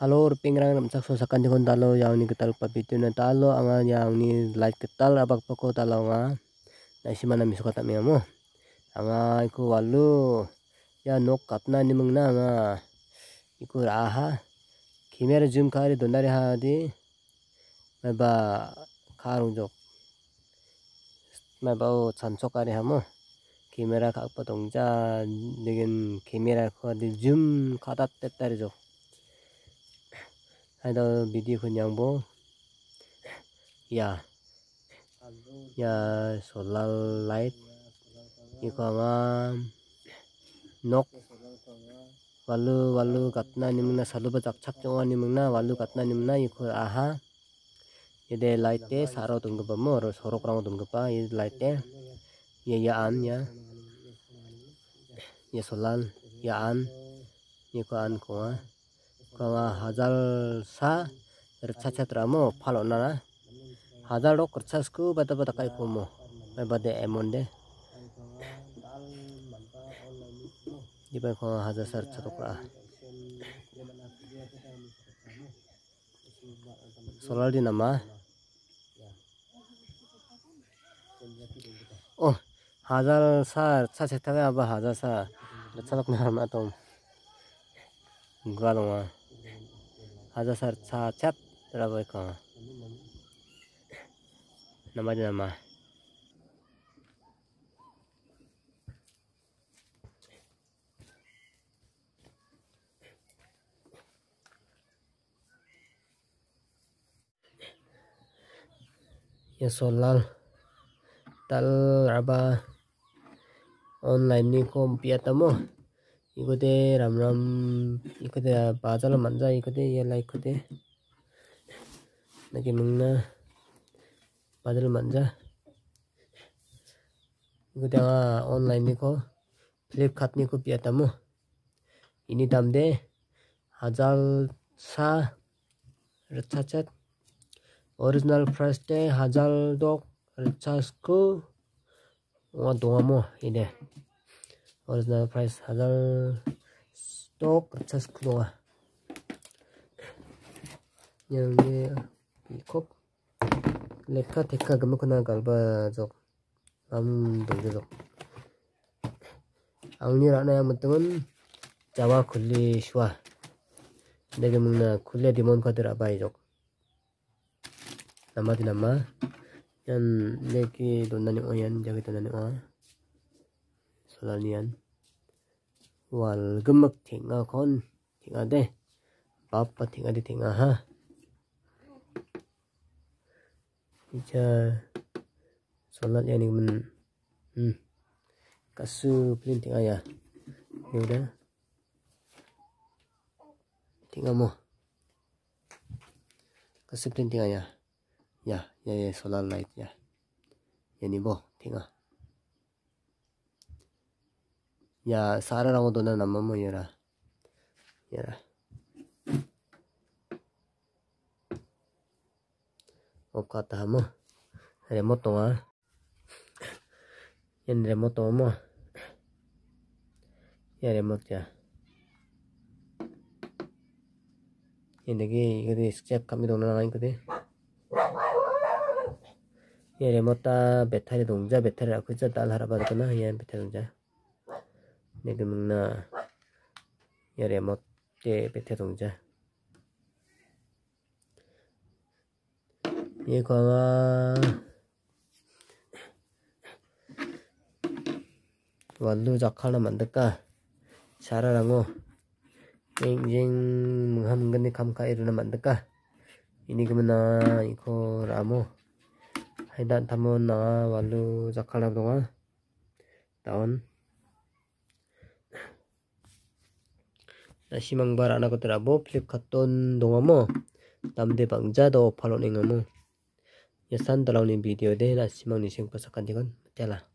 Halo rang nam sakso sakan dikon talo yang ni ketal pitu na talo anga yang ni like ketal abak pako talo nga na isi mana miso kata mi amo anga iku walu ya nok katna ni mung na anga iku raha kimera zoom kari donari hadi di ma ba karung jok ma ba o chansok kari hamo kimera kakpa tongja degen kimera kwa di zoom kata tetari jok ada video ko bo ya ya solar light iko nga nok walu walu katna nimna salu cak chakchak chonga nimna walu katna nimna iku aha ide light te saro tunggu ba harus sorok rang tunggu pa ide light te ya ya an ya ya solar ya an iku an ko hazal sa kerja chatra mo phalo na na hazal ro krcha sku bata bata kai ko mo mai bade emonde dibai ko hazal sar chatra ka di nama oh hazal sa kerja chatra apa hazal sa kerja lok na ma tom galwa Haza sar sa chat rabai ko. Nama nama. Ya solal tal aba online ni kompiata ikote ram ram ikote bazala manza ikote yala ikote nake mungna bazala manza ikote nga online niko flip cut niko piatamu ini tamde hazal sa rachachat original price te hazal dok rachasku wa dongamu ini original price hazal stock chas kuno yang ni ikop lekka tekka gamu kuna galba jok am dongje jok ang ni rana yang mentengun jawa kulli shwa dege mungna kulli dimon kadir abai jok nama di nama yang leki donani oyan jagi donani oyan lalian wal gemek tinga kon tinga de papa tinga di tinga ha ija solat yang nih men hmm. kasu pelin tinga ya ini udah tinga mo kasu pelin tinga ya ya ya ya solat light ya ya nih boh tinga Dạ, xa ra rong tôi nên nằm mơ như ra. Như ra. Một cả tà mơ. Rồi mất tổng á. Nhân rồi mất tổng mơ. Nhân rồi mất chả. Nhân rồi cái cái cái step cắm đi tổng nó anh cái đấy. Nhân rồi mất ta bẹt thay tổng ra bẹt thay ra khuyết ra ta là bà được cái nào hiện bẹt thay tổng ra. 내드묵나 야레멋대 베테동자 예 광아 완루작 하나 만들까 잘하라고 쟁쟁 뭉하면 근데 감카이르나 만들까 이니 그러나 이거 라모 하이단 담은 나 완루작 하나 동안 다운 희망발 안 하거더라고 필립 갔던 동어머 남대방자 더 팔로닝어머 예산 달라오는 비디오 대나 희망 니생 버석한 디건 때라